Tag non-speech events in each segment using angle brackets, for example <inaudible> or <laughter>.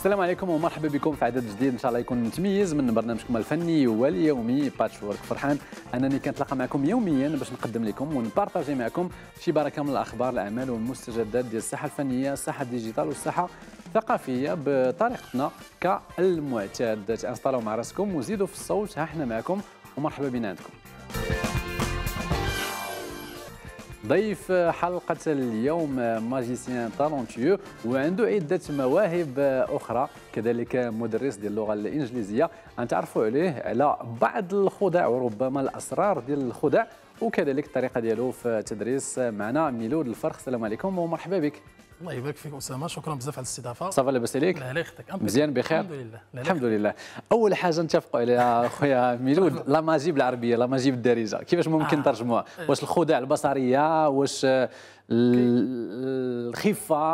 السلام عليكم ومرحبا بكم في عدد جديد ان شاء الله يكون متميز من برنامجكم الفني واليومي باتش وورك فرحان انني كنتلاقى معكم يوميا باش نقدم لكم ونبارطاجي معكم شي بركه من الاخبار الاعمال والمستجدات ديال الساحه الفنيه الساحه الديجيتال والساحه الثقافيه بطريقتنا كالمعتاد تانستالوا مع راسكم وزيدوا في الصوت ها حنا معكم ومرحبا بنا عندكم ضيف حلقة اليوم ماجيسيان تالونتيو وعنده عدة مواهب أخرى كذلك مدرس ديال اللغة الإنجليزية غنتعرفوا عليه على بعض الخدع وربما الأسرار ديال الخدع وكذلك الطريقة ديالو في تدريس معنا ميلود الفرخ السلام عليكم ومرحبا بك الله يبارك فيك اسامه شكرا بزاف على الاستضافه صافا لاباس عليك لا اختك مزيان بخير الحمد لله الحمد لله اول حاجه نتفقوا عليها <laughs> خويا ميلود لا ماجي بالعربيه لا ماجي بالدارجه كيفاش ممكن نترجموها آه. آه. واش الخدع البصريه واش الخفه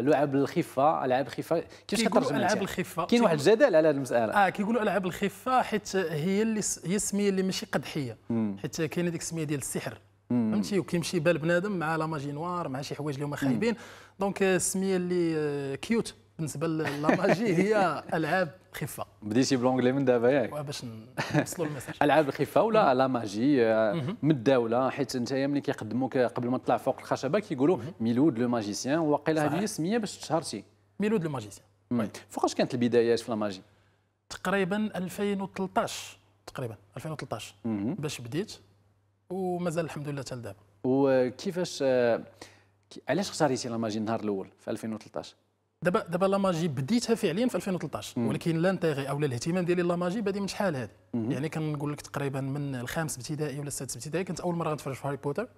لعب الخفه العاب الخفه كيفاش كترجم العاب الخفه كاين واحد الجدل على المساله اه كيقولوا العاب الخفه حيت هي اللي هي السميه اللي ماشي قدحيه حيت كاينه ديك السميه ديال السحر فهمتي وكيمشي بال بنادم مع لا ماجي نوار مع شي حوايج اللي هما خايبين دونك السميه اللي آه، كيوت بالنسبه لا ماجي <laughs> هي العاب خفه بديتي بلونجلي من دابا ياك باش نوصلوا المساج <laughs> العاب الخفه ولا لا ماجي آه، من الدوله حيت انت ملي كيقدموك آه، قبل ما تطلع فوق الخشبه كيقولوا ميلود لو ماجيسيان وقيلا هذه هي السميه باش تشهرتي ميلود لو ماجيسيان طيب. فوقاش كانت البدايات في لا ماجي تقريبا 2013 تقريبا 2013 باش بديت ومازال الحمد لله دابا وكيفاش آه، علاش اختاريتي لا ماجي النهار الاول في 2013 دابا دابا لا ماجي بديتها فعليا في 2013 مم. ولكن لانتيغي او الاهتمام ديالي لا ماجي بادي من شحال هذه يعني كنقول لك تقريبا من الخامس ابتدائي ولا السادس ابتدائي كنت اول مره غنتفرج في هاري بوتر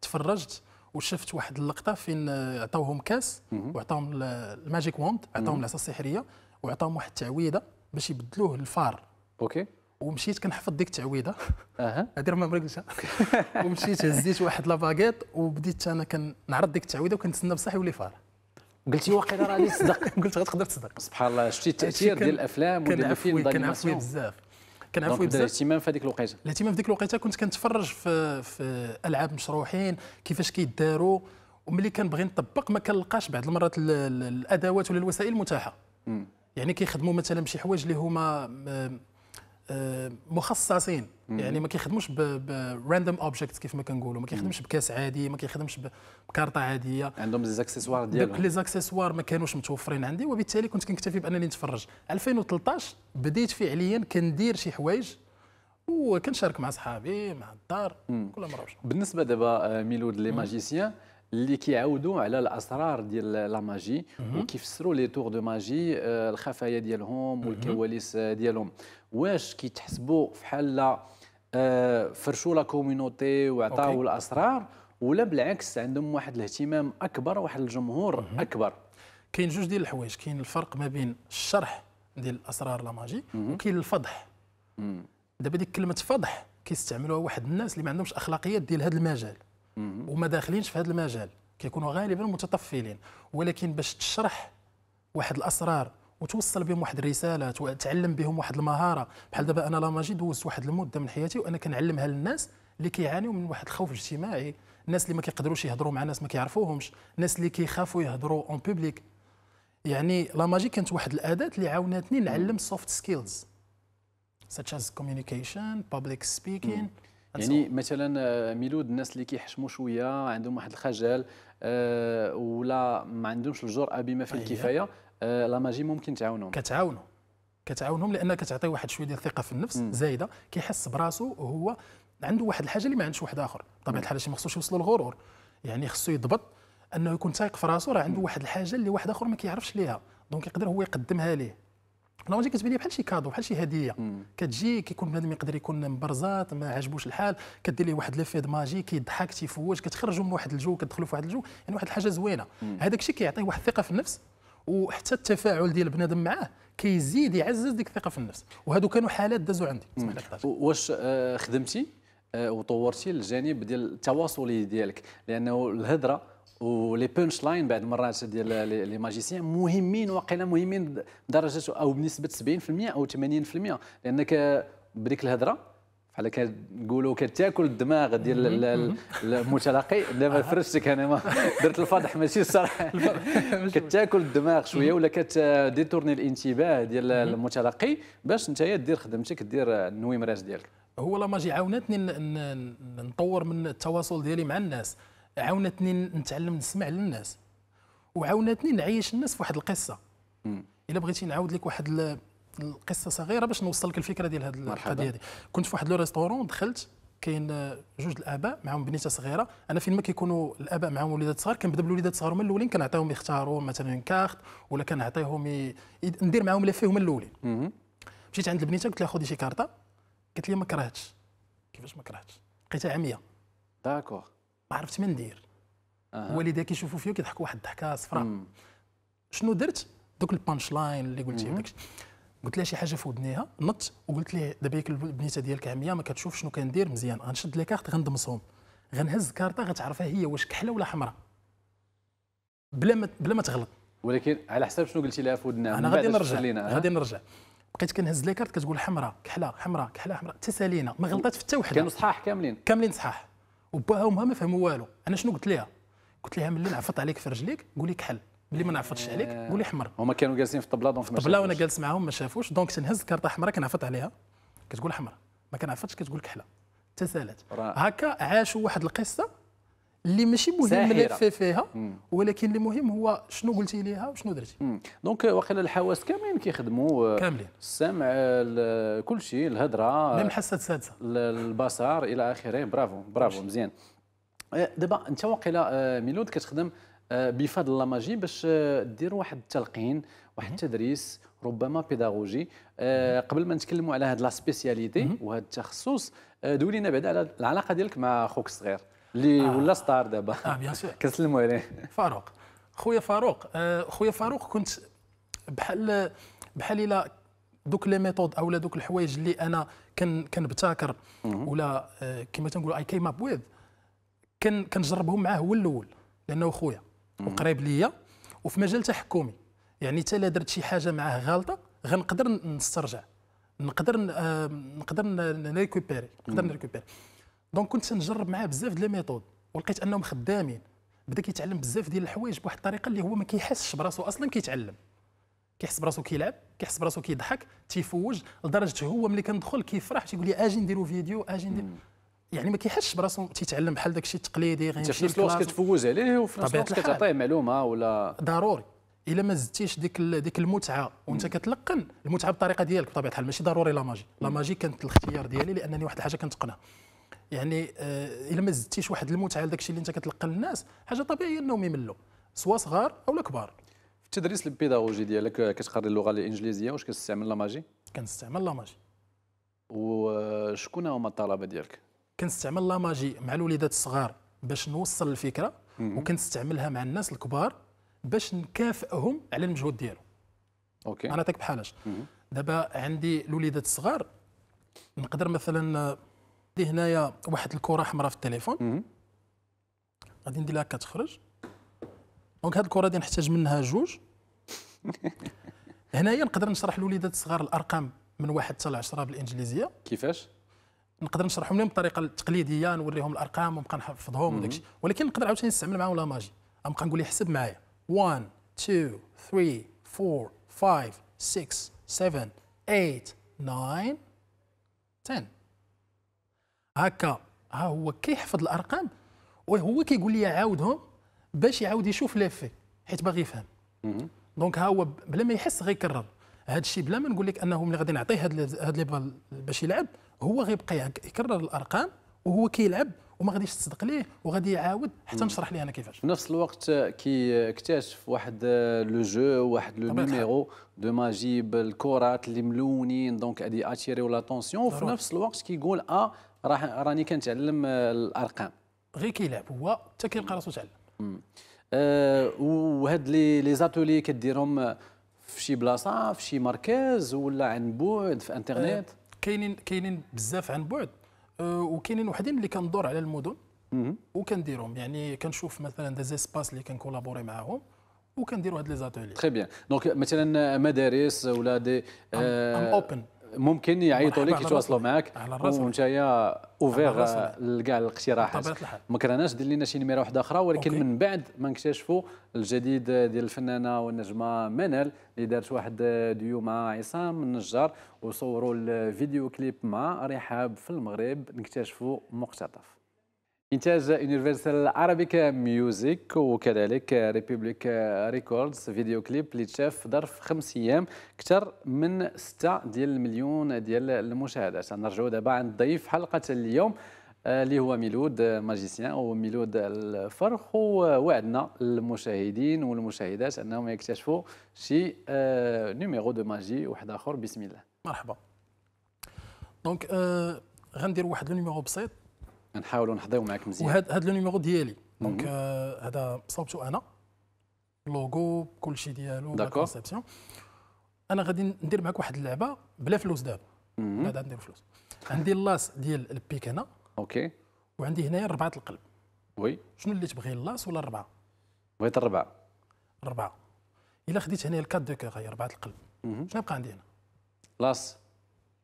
تفرجت وشفت واحد اللقطه فين آه، عطاوهم كاس وعطاهم الماجيك ووند عطاهم العصا السحريه وعطاهم واحد التعويذه باش يبدلوه الفار اوكي ومشيت كنحفظ ديك التعويده اها <laughs> هذه راه ما قلتها <laughs> ومشيت هزيت واحد لافاكيط وبديت انا كنعرض ديك التعويده وكنتسنى بصح يولي فار قلتي واقيلا راه غادي تصدق <laughs> قلت غتقدر تصدق سبحان الله شفتي التاثير ديال الافلام وديال الفيلم كنعفوي بزاف كنعفوي بزاف الاهتمام في هذيك الوقيته الاهتمام في ديك الوقيته كنت كنتفرج في في العاب مشروحين كيفاش كيداروا وملي كنبغي نطبق ما كنلقاش بعض المرات الادوات ولا الوسائل المتاحه يعني كيخدموا مثلا شي حوايج اللي هما آه، مخصصين يعني ما كيخدموش براندوم اوبجيكت كيف ما كنقولوا ما كيخدمش بكاس عادي ما كيخدمش بكارطه عاديه عندهم لي زاكسيسوار ديالهم دوك لي زاكسيسوار ما كانوش متوفرين عندي وبالتالي كنت كنكتفي بانني نتفرج 2013 بديت فعليا كندير شي حوايج وكنشارك مع صحابي مع الدار كل مره بالنسبه دابا آه، ميلود لي ماجيسيان اللي كيعاودوا على الاسرار ديال لا ماجي وكيفسروا لي تور دو ماجي آه، الخفايا ديالهم والكواليس ديالهم واش كيتحسبوا فحال آه، فرشوا لا كوميونيتي وعطاو الاسرار ولا بالعكس عندهم واحد الاهتمام اكبر واحد الجمهور اكبر كاين جوج ديال الحوايج كاين الفرق ما بين الشرح ديال اسرار لا ماجي وكاين الفضح دابا ديك كلمه فضح كيستعملوها واحد الناس اللي ما عندهمش اخلاقيات ديال هذا المجال وما داخلينش في هذا المجال كيكونوا غالبا متطفلين ولكن باش تشرح واحد الاسرار وتوصل بهم واحد الرساله وتعلم بهم واحد المهاره بحال دابا انا لا ماجي دوزت واحد المده من حياتي وانا كنعلمها للناس اللي كيعانيوا من واحد الخوف الاجتماعي الناس اللي ما كيقدروش يهضروا مع ناس ما كيعرفوهمش الناس اللي كيخافوا يهضروا اون بوبليك يعني لا ماجي كانت واحد الاداه اللي عاونتني نعلم سوفت سكيلز such as communication public speaking mm. يعني مثلا آه، ميلود الناس اللي كيحشموا شويه عندهم واحد الخجل آه، ولا ما عندهمش الجرأه بما في أيوة. الكفايه آه، لا ماجي ممكن تعاونهم كتعاونهم كتعاونهم لان كتعطي واحد شويه ديال الثقه في النفس زايده كيحس براسو وهو عنده واحد الحاجه اللي ما عندش واحد اخر بطبيعه الحال شي ما خصوش يوصل للغرور يعني خصو يضبط انه يكون تايق في راسو راه عنده واحد الحاجه اللي واحد اخر ما كيعرفش ليها دونك يقدر هو يقدمها ليه لاونجي كتبان لي بحال شي كادو بحال شي هديه كتجي كيكون بنادم يقدر يكون مبرزات ما عجبوش الحال كدير ليه واحد لافيد ماجي كيضحك تيفوج كتخرجوا من واحد الجو كتدخلوا في واحد الجو يعني واحد الحاجه زوينه هذاك الشيء كيعطيه واحد الثقه في النفس وحتى التفاعل ديال بنادم معاه كيزيد يعزز ديك الثقه في النفس وهادو كانوا حالات دازوا عندي واش خدمتي وطورتي الجانب ديال التواصلي ديالك لانه الهضره ولي بونش لاين بعد مرات ديال لي ماجيسيان مهمين واقيلا مهمين بدرجه او بنسبه 70% او 80% لانك بديك الهضره بحال كنقولوا كتاكل الدماغ ديال المتلقي دابا فرشتك انا ما درت الفضح ماشي الصراحه <laughs> كتاكل الدماغ شويه ولا كتديتورني الانتباه ديال المتلقي باش انت دير خدمتك دير النويمرات ديالك هو لا ماجي عاونتني نطور من التواصل ديالي مع الناس عاونتني نتعلم نسمع للناس وعاونتني نعيش الناس في واحد القصه الا بغيتي نعاود لك واحد القصه صغيره باش نوصل لك الفكره ديال هذه القضيه دي. كنت في واحد لو ريستورون دخلت كاين جوج الاباء معاهم بنيته صغيره انا فين ما كيكونوا الاباء معاهم وليدات صغار كنبدا بالوليدات صغار هما الاولين كنعطيهم يختاروا مثلا كارت ولا كنعطيهم ي... ندير معاهم لافيه هما الاولين مشيت عند البنيته قلت لها خذي شي كارطه قالت لي ما كرهتش كيفاش ما كرهتش لقيتها عميه داكوغ ما عرفت ما ندير آه. والديا كيشوفوا فيا كيضحكوا واحد الضحكه صفراء شنو درت دوك البانش لاين اللي قلتي وداك قلت لها شي حاجه في ودنيها نط وقلت لها دابا ياك البنيته ديالك عميه ما كتشوف شنو كندير مزيان غنشد لي كارت غندمصهم غنهز كارطه غتعرفها هي واش كحله ولا حمراء بلا ما بلا ما تغلط ولكن على حساب شنو قلتي لها في ودنها انا غادي نرجع أه؟ غادي نرجع بقيت كنهز لي كارت كتقول حمراء كحله حمراء كحله حمراء تسالينا ما غلطات في حتى وحده كانوا صحاح كاملين كاملين صحاح وباها وامها ما فهموا والو انا شنو قلت لها قلت لها ملي نعفط عليك في رجليك قولي كحل ملي ما نعفطش آه. عليك قولي حمر هما كانوا جالسين في الطبله دونك في الطبله وانا جالس معاهم ما شافوش دونك تنهز كارطه حمراء كنعفط عليها كتقول حمر ما كنعفطش كتقول كحله تسالت هكا عاشوا واحد القصه اللي ماشي مهم ملفه فيها ولكن اللي مهم هو شنو قلتي ليها وشنو درتي دونك واقيلا الحواس كاملين كيخدموا آه، كاملين السمع كل شيء الهضره آه، ميم الحاسه السادسه البصر الى اخره برافو برافو مزيان آه، دابا انت واقيلا ميلود كتخدم بفضل الله ماجي باش دير واحد التلقين واحد التدريس ربما بيداغوجي قبل ما نتكلموا على هذا لا سبيسياليتي وهذا التخصص دولينا بعد على العلاقه ديالك مع خوك الصغير اللي آه. ولا ستار دابا اه بيان سور <laughs> كنسلموا عليه فاروق خويا فاروق آه، خويا فاروق كنت بحال بحال الا دوك لي ميثود اولا دوك الحوايج اللي انا كنبتكر ولا آه، كما تنقولوا اي كيم اب ويز كنجربهم معاه هو الاول لانه خويا وقريب ليا وفي مجال تحكمي يعني حتى الا درت شي حاجه معاه غلطه غنقدر نسترجع نقدر آه، نقدر نريكوبيري نقدر نريكوبيري دونك كنت تنجرب معاه بزاف ديال الميثود ولقيت انهم خدامين بدا كيتعلم بزاف ديال الحوايج بواحد الطريقه اللي هو ما كيحسش براسو اصلا كيتعلم كيحس براسو كيلعب كيحس براسو كيضحك تيفوج لدرجه هو ملي كندخل كيفرح تيقول لي اجي نديرو فيديو اجي ندير يعني ما كيحسش براسو تيتعلم بحال داك الشيء التقليدي غير في نفس الوقت كتفوز عليه وفي نفس الوقت كتعطيه معلومه ولا ضروري الا ما زدتيش ديك ديك المتعه وانت كتلقن المتعه بالطريقه ديالك بطبيعه الحال ماشي ضروري لا ماجي لا ماجي كانت الاختيار ديالي لانني واحد الحاجه كنتقنها يعني آه، الا ما زدتيش واحد المتعه لداك الشيء اللي انت كتلقى الناس حاجه طبيعيه انهم يملوا سواء صغار او كبار في التدريس البيداغوجي ديالك آه، كتقري اللغه الانجليزيه واش كتستعمل لاماجي كنستعمل لاماجي وشكون هما الطلبه ديالك كنستعمل لاماجي مع الوليدات الصغار باش نوصل الفكره وكنستعملها مع الناس الكبار باش نكافئهم على المجهود ديالهم اوكي انا تك بحالاش دابا عندي الوليدات الصغار نقدر مثلا آه، عندي هنايا واحد الكره حمراء في التليفون غادي ندير لها كتخرج دونك هاد الكره غادي نحتاج منها جوج <laughs> هنايا نقدر نشرح للوليدات الصغار الارقام من واحد حتى 10 بالانجليزيه كيفاش نقدر نشرحهم لهم بالطريقه التقليديه نوريهم الارقام ونبقى نحفظهم وداك الشيء ولكن نقدر عاوتاني نستعمل معاهم لا ماجي نبقى نقول حسب معايا 1 2 3 4 5 6 7 8 9 10 هكا ها هو كيحفظ الارقام وهو كيقول لي عاودهم باش يعاود يشوف في حيت باغي يفهم دونك ها هو بلا ما يحس غيكرر هذا الشيء بلا ما نقول لك انه ملي غادي نعطيه هاد لي بال باش يلعب هو غيبقى يكرر الارقام وهو كيلعب وما غاديش تصدق ليه وغادي يعاود حتى نشرح ليه انا كيفاش في نفس الوقت اكتشف واحد لو جو واحد لو نيميرو دو ماجي بالكرات اللي ملونين دونك هادي اتيريو لاتونسيون وفي نفس الوقت كيقول اه راح راني كنتعلم آه، الارقام غير كيلعب هو حتى كيلقى راسو تعلم أه وهاد لي لي زاتولي كديرهم آه، في شي بلاصه في شي مركز ولا عن بعد في انترنيت آه، كاينين كاينين بزاف عن بعد وكاينين وحدين اللي كندور على المدن وكنديرهم يعني كنشوف مثلا دي زيسباس اللي كنكولابوري معاهم وكنديروا هاد لي زاتولي تري بيان دونك مثلا مدارس ولا دي ام اوبن ممكن يعيطوا لك يتواصلوا معك ونتايا اوفير لكاع الاقتراحات ما كرهناش دير لنا شي نميره واحده اخرى ولكن أوكي. من بعد ما نكتشفوا الجديد ديال الفنانه والنجمه منال اللي دارت واحد ديو مع عصام النجار وصوروا الفيديو كليب مع رحاب في المغرب نكتشفوا مقتطف إنتاج يونيفرسال عربيكا ميوزك وكذلك ريبوبليك ريكوردز فيديو كليب اللي تشاف ظرف خمس أيام أكثر من ستة ديال المليون ديال المشاهدات نرجعوا دابا عند ضيف حلقة اليوم آه، اللي هو ميلود ماجيسيان وميلود الفرخ ووعدنا المشاهدين والمشاهدات انهم يكتشفوا شي آه، نيميرو دو ماجي واحد اخر بسم الله مرحبا دونك euh, غندير واحد النيميرو بسيط نحاولوا نحضيو معاك مزيان وهذا هذا نيميرو ديالي دونك آه، هذا صوبته صاوبته انا لوغو كل شيء ديالو كونسيبسيون انا غادي ندير معاك واحد اللعبه بلا فلوس دابا بعد ندير فلوس عندي اللاس ديال البيك هنا اوكي وعندي هنايا ربعه القلب وي شنو اللي تبغي اللاس ولا الربعه بغيت الربعه الربعه الا خديت هنايا الكات دو كوغ هي ربعه القلب شنو يبقى عندي هنا لاس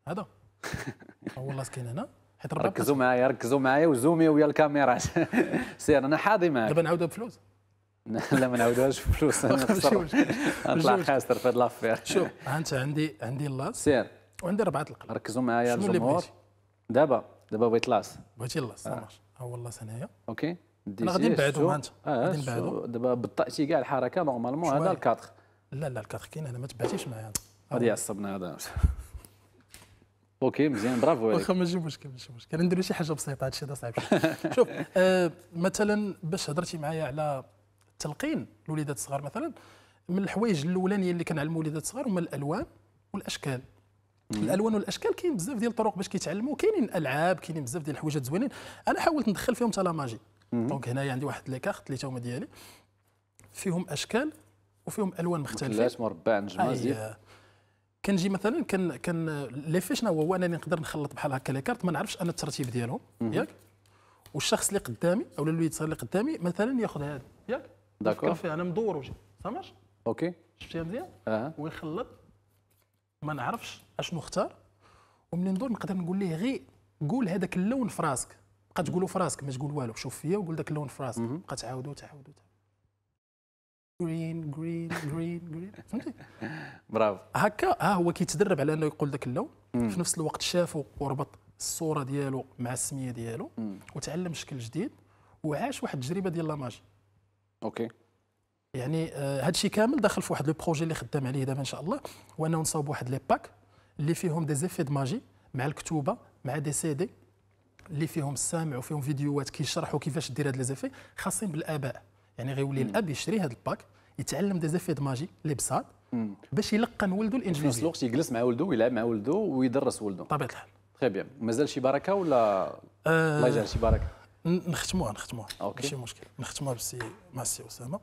هذا <laughs> هو اللاص كاين هنا حيت ركزوا معايا ركزوا معايا وزومي ويا الكاميرات <laughs> سير انا حاضي معاك دابا نعاودوها بفلوس <laughs> لا ما نعاودوهاش بفلوس <laughs> نطلع خاسر في هاد لافير شوف انت عندي عندي اللاص سير وعندي ربعه القلب ركزوا معايا الجمهور دابا دابا بغيت لاص بغيتي اللاص ها آه. أه، هو أه، اللاص هنايا اوكي انا غادي نبعدو انت غادي نبعدو دابا بطأتي كاع الحركه نورمالمون هذا الكاتخ لا لا الكاتخ كاين هنا ما تبعتيش معايا غادي يعصبنا هذا اوكي مزيان برافو عليك واخا ماشي مشكل ماشي مشكل نديرو شي حاجه بسيطه هادشي هذا صعيب <laughs> شوف آه مثلا باش هضرتي معايا على التلقين الوليدات الصغار مثلا من الحوايج الاولانيه اللي كنعلموا الوليدات الصغار هما الالوان والاشكال الالوان والاشكال كاين بزاف ديال الطرق باش كيتعلموا كاينين العاب كاينين بزاف ديال الحويجات زوينين انا حاولت ندخل فيهم تلا ماجي دونك هنايا عندي واحد لي كارت اللي هما ديالي فيهم اشكال وفيهم الوان مختلفه ثلاث مربع نجمه زيد كنجي مثلا كن كن لي شنو هو انني نقدر نخلط بحال هكا لي كارت ما نعرفش انا الترتيب ديالهم ياك والشخص اللي قدامي او الويتسر اللي قدامي مثلا ياخذ هذا ياك داكور فيه انا مدور وجهي سامعش اوكي شفتيها مزيان آه. ويخلط ما نعرفش اشنو اختار ومن ندور نقدر نقول ليه غير قول هذاك اللون في راسك بقى تقولو في راسك ما تقول والو شوف فيا وقول داك اللون في راسك بقى تعاودوا تعاودو تعاودو جرين جرين جرين جرين فهمتي برافو هكا ها هو كيتدرب على انه يقول ذاك اللون في نفس الوقت شافه وربط الصوره ديالو مع السميه ديالو وتعلم شكل جديد وعاش واحد التجربه ديال لا ماجي اوكي يعني آه هادشي كامل داخل في واحد لو بروجي اللي خدام عليه دابا ان شاء الله هو انه نصاوب واحد لي باك اللي فيهم دي زيفي ماجي مع الكتوبه مع دي سيدي اللي فيهم السامع وفيهم فيديوهات كيشرحوا كيفاش دير هاد لي زيفي خاصين بالاباء يعني غيولي الاب يشري هذا الباك يتعلم دي زافيد ماجي لي بساط باش يلقن ولده الانجليزي في نفس الوقت يجلس مع ولده ويلعب مع ولده ويدرس ولده بطبيعه الحال تخي بيان مازال شي بركه ولا أه الله يجعل شي بركه نختموها نختموها ماشي مشكل نختموها بالسي مع السي اسامه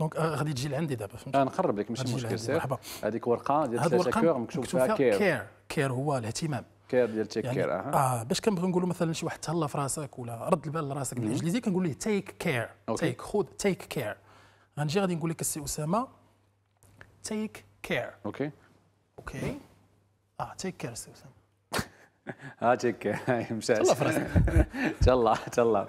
دونك آه، غادي تجي لعندي دابا فهمتي آه، نقرب لك ماشي مشكل سير هذيك ورقه ديال ثلاثه كور مكتوب فيها كير كير هو الاهتمام كير ديال تيك يعني كير اه, آه باش كنبغي نقولوا مثلا شي واحد تهلا في راسك ولا رد البال لراسك بالانجليزي كنقول ليه تيك كير تيك خذ تيك كير غنجي غادي نقول لك السي اسامه تيك كير اوكي اوكي اه تيك كير سي اسامه هاجيك مشاش تهلا فراسك تهلا تهلا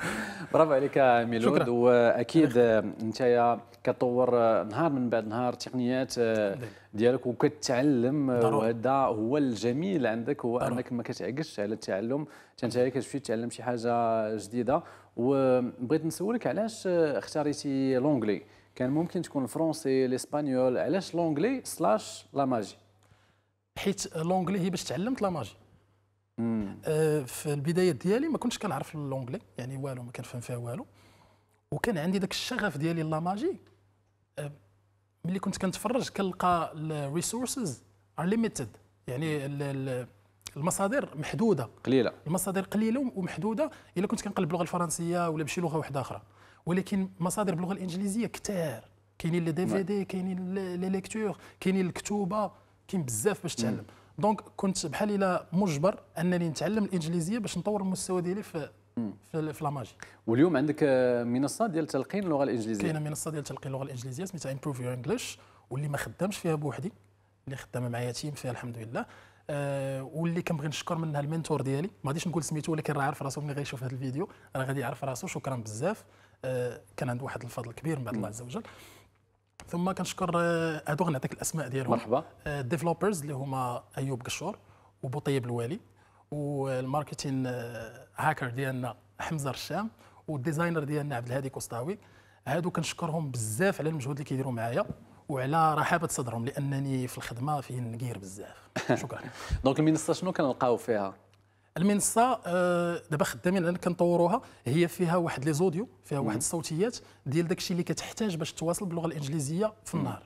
برافو عليك ميلود شكرا. واكيد آه، انت كطور آه، نهار من بعد نهار التقنيات آه، ديالك وكتعلم وهذا هو الجميل عندك هو ضرور. انك ما كتعقش على التعلم انت كتمشي تتعلم شي حاجه جديده وبغيت نسولك علاش اختاريتي لونجلي كان ممكن تكون الفرونسي الاسبانيول علاش لونجلي سلاش لا ماجي حيت لونجلي هي باش تعلمت لا ماجي آه في البدايه ديالي ما كنتش كنعرف اللونجلي يعني والو ما كنفهم فيها والو وكان عندي ذاك الشغف ديالي لا ماجي آه ملي كنت كنتفرج كنلقى الريسورسز ار ليميتد يعني الـ الـ المصادر محدوده قليله المصادر قليله ومحدوده الا كنت كنقلب باللغه الفرنسيه ولا بشي لغه واحده اخرى ولكن مصادر باللغه الانجليزيه كثار كاينين لي نعم. دي في دي كاينين لي ليكتور كاينين الكتوبه كاين بزاف باش تعلم دونك كنت بحال الا مجبر انني نتعلم الانجليزيه باش نطور المستوى ديالي في في, في لاماجي واليوم عندك منصه ديال تلقين اللغه الانجليزيه كاينه منصه ديال تلقين اللغه الانجليزيه سميتها امبروف يور انجلش واللي ما خدامش فيها بوحدي اللي خدامه معايا تيم فيها الحمد لله أه واللي كنبغي نشكر منها المنتور ديالي ما غاديش نقول سميتو ولكن راه عارف راسو ملي غيشوف هذا الفيديو راه غادي يعرف راسو شكرا بزاف أه كان عنده واحد الفضل كبير من بعد الله عز وجل ثم كنشكر آه، هادو غنعطيك الاسماء ديالهم مرحبا الديفلوبرز آه، اللي هما ايوب قشور وبوطيب الوالي والماركتين هاكر آه، ديالنا حمزه الشام والديزاينر ديالنا عبد الهادي كوستاوي هادو كنشكرهم بزاف على المجهود اللي كيديروا معايا وعلى رحابه صدرهم لانني في الخدمه فين نقير بزاف <laughs> شكرا <laughs> دونك المنصه شنو كنلقاو فيها المنصه آه، دابا خدامين على كنطوروها هي فيها واحد لي زوديو فيها واحد الصوتيات ديال داكشي اللي كتحتاج باش تواصل باللغه الانجليزيه في النهار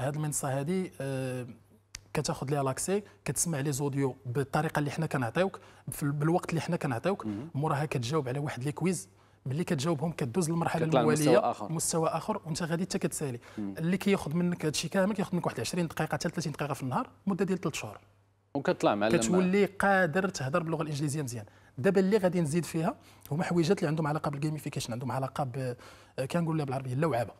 هاد المنصه هادي آه، كتاخذ ليها لاكسي كتسمع لي زوديو بالطريقه اللي حنا كنعطيوك بالوقت اللي حنا كنعطيوك موراها كتجاوب على واحد لي كويز ملي كتجاوبهم كدوز للمرحله المواليه مستوى اخر مستوى اخر وانت غادي حتى كتسالي اللي كياخذ منك هادشي كامل كياخذ منك واحد 20 دقيقه حتى 30 دقيقه في النهار مده ديال 3 شهور وكطلع مع كتولي قادر تهضر باللغه الانجليزيه مزيان دابا اللي غادي نزيد فيها هما حويجات اللي عندهم علاقه بالجيميفيكيشن عندهم علاقه ب آه، كنقول لها بالعربيه اللوعبه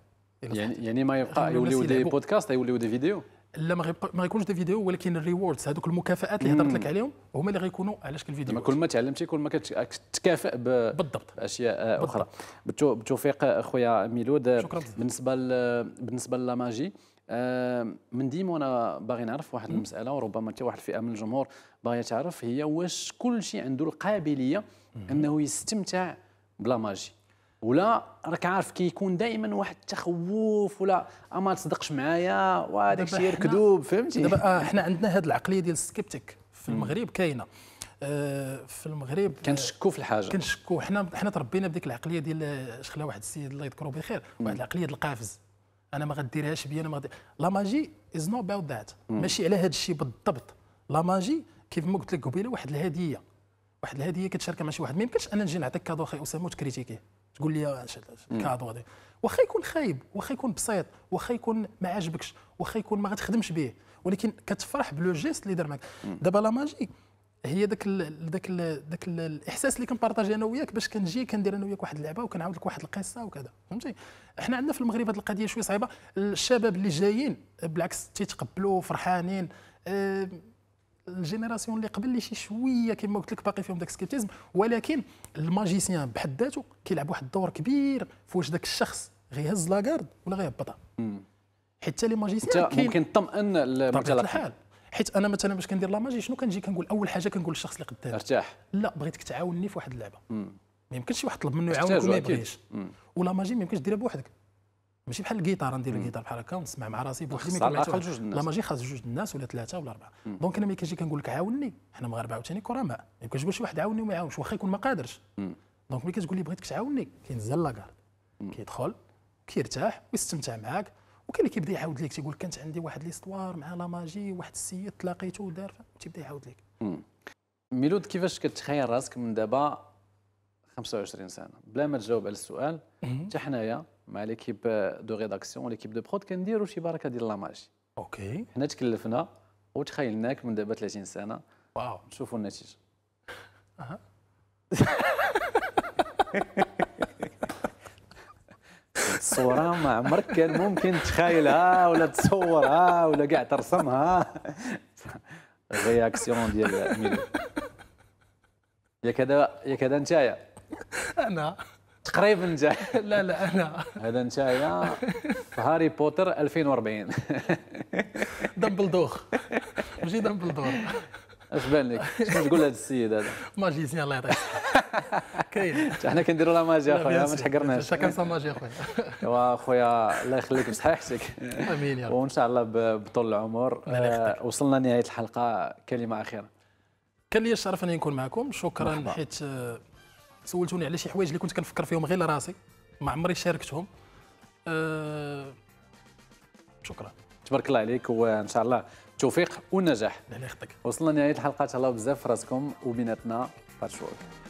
يعني يعني ما يبقى يوليو دي بودكاست يوليو دي فيديو لا ما ما غيكونش دي فيديو ولكن الريوردز هذوك المكافئات اللي هضرت لك عليهم هما اللي غيكونوا على شكل فيديو كل ما تعلمتي كل ما كتكافئ بالضبط اشياء آه، اخرى بالضبط. بالتوفيق اخويا ميلود شكرا بالنسبه بالنسبه للاماجي آه، من ديما وانا باغي نعرف واحد المساله وربما حتى واحد الفئه من الجمهور باغيه تعرف هي واش كل شيء عنده القابليه انه يستمتع بلا ماجي ولا راك عارف كيكون كي دائما واحد التخوف ولا آه، ما تصدقش معايا وهذاك الشيء كذوب فهمتي دابا آه، حنا عندنا هذه العقليه ديال السكيبتيك في المغرب كاينه في المغرب كنشكوا في الحاجه كنشكوا حنا حنا تربينا بديك العقليه ديال شخلا واحد السيد الله يذكره بخير واحد العقليه ديال القافز انا ما غديرهاش بيا انا ما غدير لا ماجي از نو اباوت ذات ماشي على هذا الشيء بالضبط لا ماجي كيف ما قلت لك قبيله واحد الهديه واحد الهديه كتشاركها مع شي واحد ما يمكنش انا نجي نعطيك كادو اخي اسامه وتكريتيكيه تقول لي كادو هذا واخا يكون خايب واخا يكون بسيط واخا يكون ما عاجبكش واخا يكون ما غتخدمش به ولكن كتفرح بلو جيست اللي دار معك دابا لا ماجي هي داك داك داك الاحساس اللي كنبارطاجي انا وياك باش كنجي كندير انا وياك واحد اللعبه وكنعاود لك واحد القصه وكذا فهمتي احنا عندنا في المغرب هذه القضيه شويه صعيبه الشباب اللي جايين بالعكس تيتقبلوا فرحانين آه، الجينيراسيون اللي قبل اللي شي شويه كما قلت لك باقي فيهم داك السكيبتيزم ولكن الماجيسيان بحد ذاته كيلعب واحد الدور كبير في واش داك الشخص غيهز لاكارد ولا غيهبطها حيت لي ماجيسيان ممكن تطمئن المتلقي الحال حيت انا مثلا باش كندير لا ماجي شنو كنجي كنقول اول حاجه كنقول للشخص اللي قدامي ارتاح لا بغيتك تعاوني في واحد اللعبه ما يمكنش واحد طلب منه يعاونك وما يبغيش ولا ماجي ما يمكنش ديرها بوحدك ماشي بحال الجيتار ندير الجيتار بحال هكا ونسمع مع راسي بوحدي جوج الناس لا ماجي خاص جوج الناس ولا ثلاثه ولا اربعه دونك انا ملي كنجي كنقول لك عاوني حنا مغاربه عاوتاني كرماء ما يمكنش تقول شي واحد عاوني وما يعاونش واخا يكون ما قادرش دونك ملي كتقول لي بغيتك تعاوني كينزل لاكارد كيدخل كيرتاح ويستمتع معاك وكان اللي كيبدا يعاود لك تيقول كانت عندي واحد ليستوار مع لا ماجي واحد السيد تلاقيته ودار تيبدا يعاود لك ميلود كيفاش كتخيل راسك من دابا 25 سنه بلا ما تجاوب على السؤال حتى حنايا مع ليكيب دو ريداكسيون ليكيب دو برود كنديروا شي بركه ديال لا ماجي اوكي حنا تكلفنا وتخيلناك من دابا 30 سنه واو نشوفوا النتيجه اها <laughs> الصوره ما عمرك كان ممكن تخايلها آه، ولا تصورها آه، ولا كاع ترسمها الرياكسيون ديال ميلو ياك هذا ياك هذا نتايا انا تقريبا نتايا لا لا انا هذا نتايا في هاري بوتر 2040 دبل دوخ ماشي دوخ اش بان لك شنو تقول لهذا السيد هذا ماجيسيان الله يعطيك كاين حنا كنديروا لا ماجي اخويا ما تحقرناش شكرا ماجي اخويا واخويا الله يخليك بصحتك امين يا رب وان شاء الله بطول العمر وصلنا لنهايه الحلقه كلمه اخيره كان لي الشرف اني نكون معكم شكرا حيت سولتوني على شي حوايج اللي كنت كنفكر فيهم غير لراسي ما عمري شاركتهم أه شكرا تبارك الله عليك وان شاء الله التوفيق والنجاح الله يخطيك وصلنا لنهايه الحلقه تهلاو بزاف في راسكم وبيناتنا بارشوك